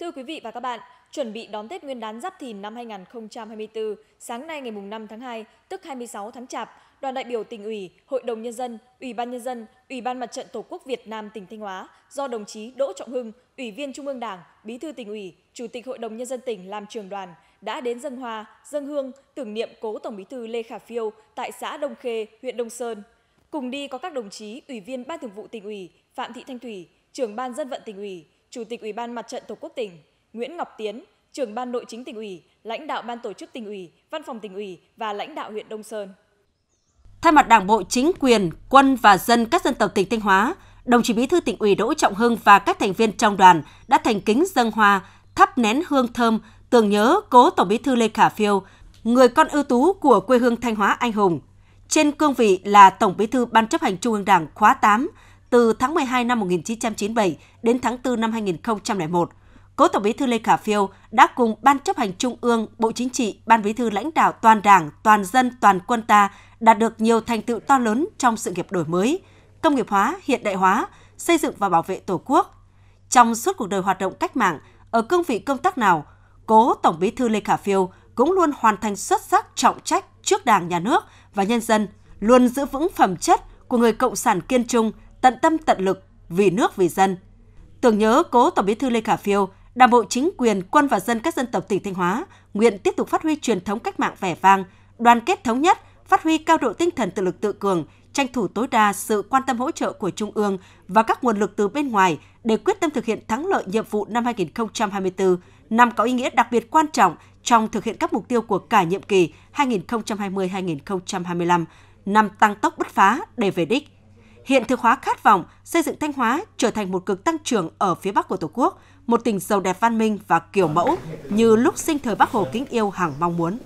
Thưa quý vị và các bạn, chuẩn bị đón Tết Nguyên đán Giáp Thìn năm 2024, sáng nay ngày 5 tháng 2, tức 26 tháng Chạp, đoàn đại biểu tỉnh ủy, Hội đồng Nhân dân, Ủy ban Nhân dân, Ủy ban Mặt trận Tổ quốc Việt Nam tỉnh Thanh Hóa do đồng chí Đỗ Trọng Hưng, Ủy viên Trung ương Đảng, Bí thư tỉnh ủy, Chủ tịch Hội đồng Nhân dân tỉnh làm trường đoàn đã đến dân hoa, dân hương, tưởng niệm cố Tổng bí thư Lê Khả Phiêu tại xã Đông Khê, huyện Đông Sơn. Cùng đi có các đồng chí Ủy viên Ban thường vụ tỉnh ủy Phạm Thị Thanh Thủy, trưởng Ban dân vận tỉnh ủy, Chủ tịch Ủy ban Mặt trận Tổ quốc tỉnh Nguyễn Ngọc Tiến, trưởng ban nội chính tỉnh ủy, lãnh đạo ban tổ chức tỉnh ủy, văn phòng tỉnh ủy và lãnh đạo huyện Đông Sơn. Thay mặt Đảng bộ, chính quyền, quân và dân các dân tộc tỉnh Thanh Hóa, đồng chí Bí thư tỉnh ủy Đỗ Trọng Hưng và các thành viên trong đoàn đã thành kính dân hoa, thắp nén hương thơm tưởng nhớ cố Tổng Bí thư Lê Khả Phiêu, người con ưu tú của quê hương Thanh Hóa anh hùng. Trên cương vị là Tổng Bí thư Ban chấp hành Trung ương Đảng khóa 8, từ tháng 12 năm 1997 đến tháng 4 năm 2001. Cố Tổng Bí thư Lê Khả Phiêu đã cùng Ban chấp hành Trung ương, Bộ Chính trị, Ban Bí thư lãnh đạo toàn Đảng, toàn dân, toàn quân ta đạt được nhiều thành tựu to lớn trong sự nghiệp đổi mới, công nghiệp hóa, hiện đại hóa, xây dựng và bảo vệ Tổ quốc. Trong suốt cuộc đời hoạt động cách mạng, ở cương vị công tác nào, Cố Tổng Bí thư Lê Khả Phiêu cũng luôn hoàn thành xuất sắc trọng trách trước Đảng, Nhà nước và nhân dân, luôn giữ vững phẩm chất của người cộng sản kiên trung, tận tâm tận lực vì nước vì dân. Tưởng nhớ cố Tổng Bí thư Lê Khả Phiêu, Đảng bộ chính quyền, quân và dân các dân tộc tỉnh Thanh Hóa nguyện tiếp tục phát huy truyền thống cách mạng vẻ vang, đoàn kết thống nhất, phát huy cao độ tinh thần tự lực tự cường, tranh thủ tối đa sự quan tâm hỗ trợ của Trung ương và các nguồn lực từ bên ngoài để quyết tâm thực hiện thắng lợi nhiệm vụ năm 2024, năm có ý nghĩa đặc biệt quan trọng trong thực hiện các mục tiêu của cả nhiệm kỳ 2020-2025, năm tăng tốc bứt phá để về đích – hiện thực hóa khát vọng xây dựng Thanh Hóa trở thành một cực tăng trưởng ở phía Bắc của Tổ quốc, một tỉnh giàu đẹp văn minh và kiểu mẫu như lúc sinh thời Bắc Hồ kính yêu hàng mong muốn.